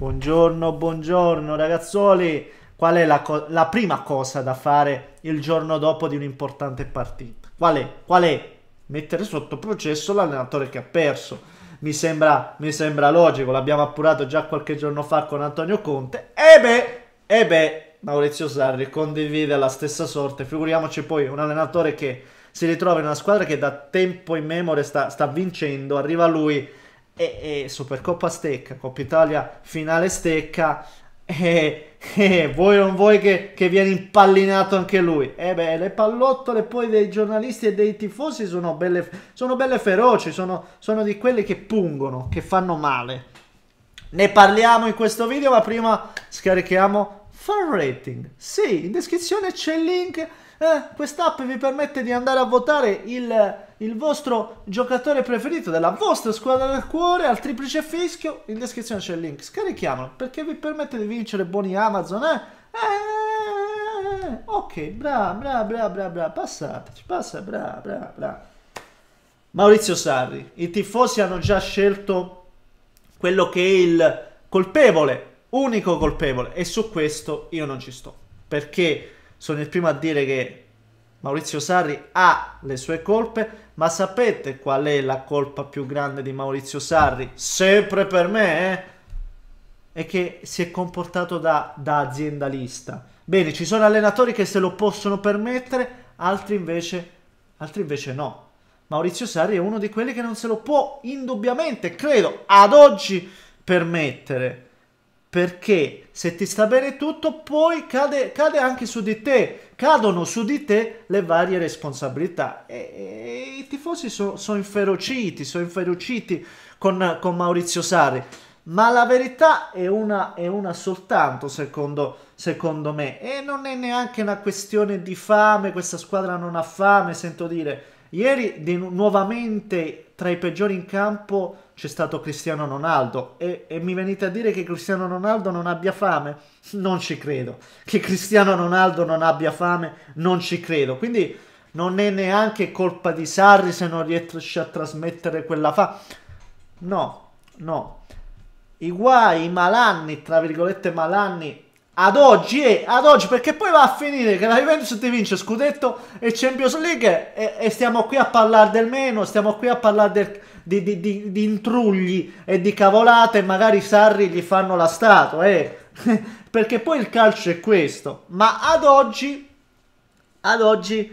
Buongiorno, buongiorno ragazzuoli. Qual è la, la, prima cosa da fare il giorno dopo di un'importante partita? Qual è? Qual è? Mettere sotto processo l'allenatore che ha perso. Mi sembra, mi sembra logico, l'abbiamo appurato già qualche giorno fa con Antonio Conte. E beh, e beh, Maurizio Sarri condivide la stessa sorte. Figuriamoci poi un allenatore che si ritrova in una squadra che da tempo in memoria sta, sta vincendo, arriva lui e, e Supercoppa stecca, Coppa Italia finale stecca e, e vuoi non vuoi che, che viene impallinato anche lui e beh le pallottole poi dei giornalisti e dei tifosi sono belle, sono belle feroci sono, sono di quelli che pungono che fanno male ne parliamo in questo video ma prima scarichiamo fan rating sì in descrizione c'è il link eh, quest'app vi permette di andare a votare il, il, vostro giocatore preferito della vostra squadra del cuore al triplice fischio. In descrizione c'è il link. Scarichiamolo perché vi permette di vincere buoni Amazon. Eh? Eh, ok, bra, bra, bra, bra, bra. Passateci, passa, bra, bra, bra. Maurizio Sarri, i tifosi hanno già scelto quello che è il colpevole, unico colpevole, e su questo io non ci sto. Perché sono il primo a dire che Maurizio Sarri ha le sue colpe, ma sapete qual è la colpa più grande di Maurizio Sarri? Sempre per me, eh? È che si è comportato da, da aziendalista. Bene, ci sono allenatori che se lo possono permettere, altri invece, altri invece no. Maurizio Sarri è uno di quelli che non se lo può indubbiamente, credo, ad oggi permettere perché se ti sta bene tutto, poi cade, cade, anche su di te, cadono su di te le varie responsabilità. E, e i tifosi sono so inferociti, sono inferociti con, con, Maurizio Sari. Ma la verità è una, è una soltanto, secondo, secondo me. E non è neanche una questione di fame, questa squadra non ha fame, sento dire. Ieri di, nuovamente tra i peggiori in campo c'è stato Cristiano Ronaldo e, e, mi venite a dire che Cristiano Ronaldo non abbia fame? Non ci credo. Che Cristiano Ronaldo non abbia fame? Non ci credo. Quindi non è neanche colpa di Sarri se non riesce a trasmettere quella fame. No, no. I guai, i malanni, tra virgolette malanni, ad oggi, eh, ad oggi, perché poi va a finire che la Juventus ti vince scudetto e Champions League e, e stiamo qui a parlare del meno, stiamo qui a parlare del, di, di, di, di, intrugli e di cavolate e magari Sarri gli fanno la statua, eh. perché poi il calcio è questo. Ma ad oggi, ad oggi,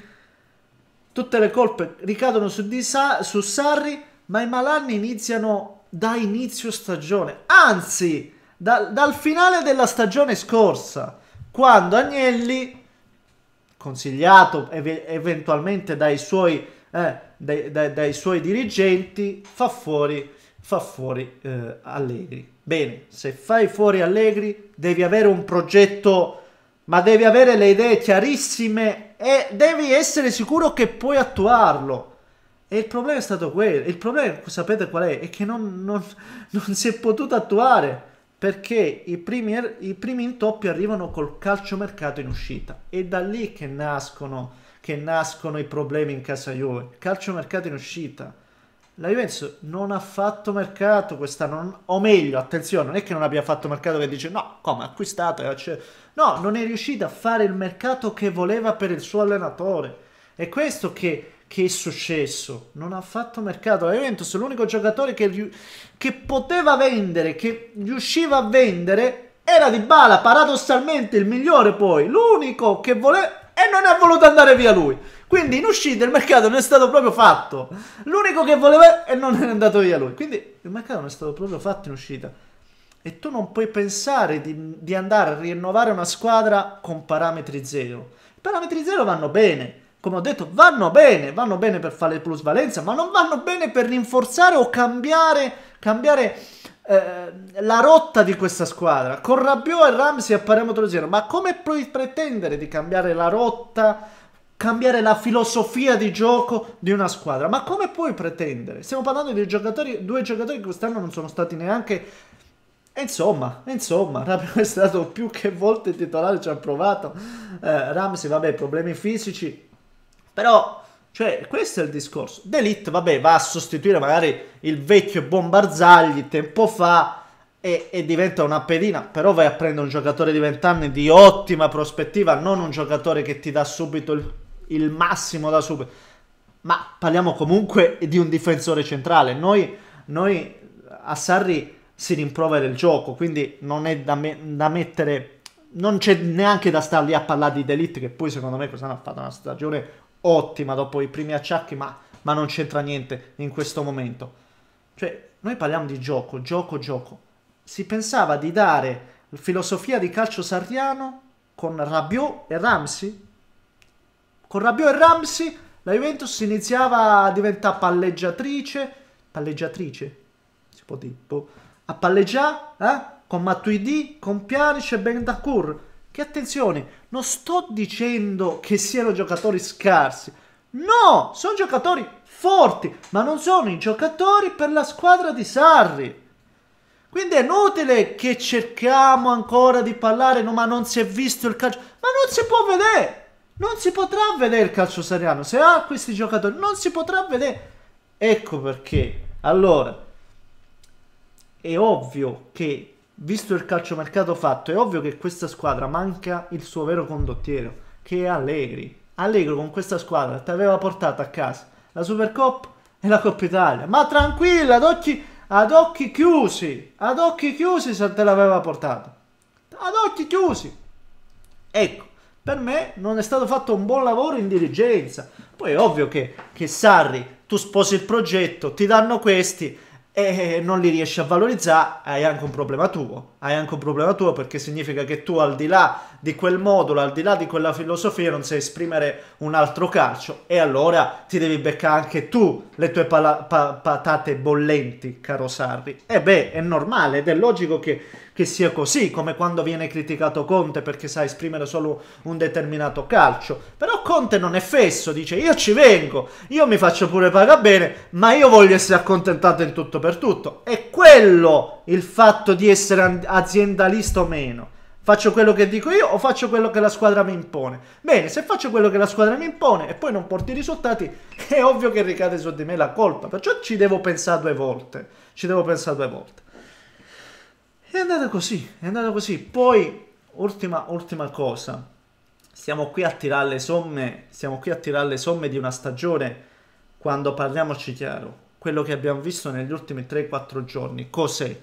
tutte le colpe ricadono su, Sa su Sarri, ma i malanni iniziano da inizio stagione. Anzi, da, dal finale della stagione scorsa, quando Agnelli, consigliato ev- eventualmente dai suoi, eh, dai, dai, dai suoi, dirigenti, fa fuori, fa fuori eh, Allegri. Bene, se fai fuori Allegri devi avere un progetto, ma devi avere le idee chiarissime e devi essere sicuro che puoi attuarlo. E il problema è stato quello. Il problema, sapete qual è? È che non, non, non si è potuto attuare perché i primi, er, i primi intoppi arrivano col calciomercato in uscita. È da lì che nascono, che nascono i problemi in casa Juve. Calciomercato in uscita. La Juventus non ha fatto mercato quest'anno, o meglio, attenzione, non è che non abbia fatto mercato che dice no, come ha acquistato, cioè, no, non è riuscita a fare il mercato che voleva per il suo allenatore. È questo che che è successo? Non ha fatto mercato. La Juventus è l'unico giocatore che, che, poteva vendere, che riusciva a vendere, era di Bala, paradossalmente il migliore poi, l'unico che voleva e non ha voluto andare via lui. Quindi in uscita il mercato non è stato proprio fatto. L'unico che voleva e non è andato via lui. Quindi il mercato non è stato proprio fatto in uscita. E tu non puoi pensare di, di andare a rinnovare una squadra con parametri zero. I parametri zero vanno bene come ho detto, vanno bene, vanno bene per fare plusvalenza, ma non vanno bene per rinforzare o cambiare, cambiare eh, la rotta di questa squadra. Con Rabiot e Ramsey a parametro zero, ma come puoi pretendere di cambiare la rotta, cambiare la filosofia di gioco di una squadra? Ma come puoi pretendere? Stiamo parlando di giocatori, due giocatori che quest'anno non sono stati neanche Insomma, insomma, Rabiot è stato più che volte titolare, ci ha provato. Eh, Ramsey, vabbè, problemi fisici, però, cioè, questo è il discorso. D'Elite, vabbè, va a sostituire magari il vecchio Bombarzagli tempo fa e, e diventa una pedina. Però vai a prendere un giocatore di 20 anni di ottima prospettiva, non un giocatore che ti dà subito il, il massimo da subito. Ma parliamo comunque di un difensore centrale. Noi, noi a Sarri si rimprovera il gioco, quindi non è da, me da mettere non c'è neanche da star lì a parlare di Delete che poi secondo me quest'anno ha fatto una stagione ottima dopo i primi acciacchi, ma, ma non c'entra niente in questo momento. Cioè, noi parliamo di gioco, gioco, gioco. Si pensava di dare filosofia di calcio sarriano con Rabiot e Ramsey? Con Rabiot e Ramsey la Juventus iniziava a diventare palleggiatrice, palleggiatrice, si può dire, boh, a palleggiare, eh? con Matuidi, con Pjanic e Bendakur. Che attenzione, non sto dicendo che siano giocatori scarsi. No, sono giocatori forti, ma non sono i giocatori per la squadra di Sarri. Quindi è inutile che cerchiamo ancora di parlare, no, ma non si è visto il calcio. Ma non si può vedere! Non si potrà vedere il calcio sariano. Se ha questi giocatori, non si potrà vedere. Ecco perché. Allora, è ovvio che visto il calciomercato fatto, è ovvio che questa squadra manca il suo vero condottiero, che è Allegri. Allegro con questa squadra ti aveva portato a casa la Supercoppa e la Coppa Italia. Ma tranquilla, ad occhi, ad occhi chiusi, ad occhi chiusi se te l'aveva portato. Ad occhi chiusi. Ecco, per me non è stato fatto un buon lavoro in dirigenza. Poi è ovvio che, che Sarri, tu sposi il progetto, ti danno questi, e non li riesci a valorizzare, hai anche un problema tuo. Hai anche un problema tuo perché significa che tu al di là di quel modulo, al di là di quella filosofia non sai esprimere un altro calcio e allora ti devi beccare anche tu le tue pa patate bollenti, caro Sarri. E beh, è normale ed è logico che che sia così, come quando viene criticato Conte perché sa esprimere solo un determinato calcio. Però Conte non è fesso, dice io ci vengo, io mi faccio pure pagare bene, ma io voglio essere accontentato in tutto per tutto. È quello il fatto di essere aziendalista o meno. Faccio quello che dico io o faccio quello che la squadra mi impone? Bene, se faccio quello che la squadra mi impone e poi non porti i risultati, è ovvio che ricade su di me la colpa. Perciò ci devo pensare due volte. Ci devo pensare due volte è andata così, è andata così. Poi, ultima, ultima cosa, siamo qui a tirare le somme, siamo qui a tirare le somme di una stagione quando parliamoci chiaro, quello che abbiamo visto negli ultimi 3-4 giorni, cos'è?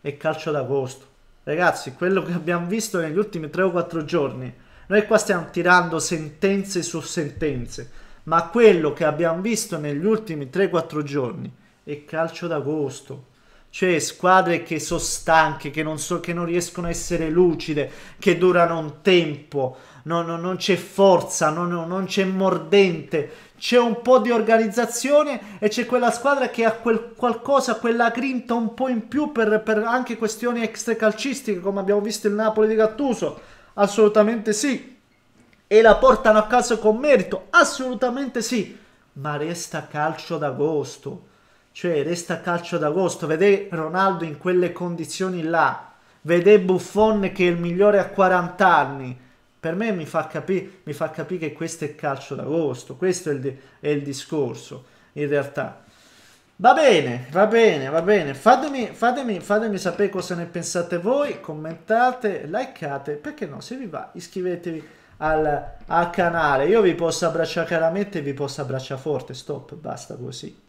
È calcio d'agosto. Ragazzi, quello che abbiamo visto negli ultimi 3-4 giorni, noi qua stiamo tirando sentenze su sentenze, ma quello che abbiamo visto negli ultimi 3-4 giorni è calcio d'agosto. Cioè, squadre che sono stanche, che non, so, che non riescono a essere lucide, che durano un tempo, no, no, non c'è forza, no, non c'è mordente, c'è un po' di organizzazione e c'è quella squadra che ha quel qualcosa, quella grinta un po' in più per, per anche questioni extracalcistiche, come abbiamo visto il Napoli di Gattuso. Assolutamente sì. E la portano a casa con merito? Assolutamente sì. Ma resta calcio d'agosto cioè, resta calcio d'agosto, vedere Ronaldo in quelle condizioni là, vedere Buffon che è il migliore a 40 anni, per me mi fa capire capi che questo è calcio d'agosto, questo è il, è il, discorso, in realtà. Va bene, va bene, va bene, fatemi, fatemi, fatemi sapere cosa ne pensate voi, commentate, likeate, perché no, se vi va iscrivetevi al, al, canale. Io vi posso abbracciare caramente vi posso abbracciare forte. Stop, basta così.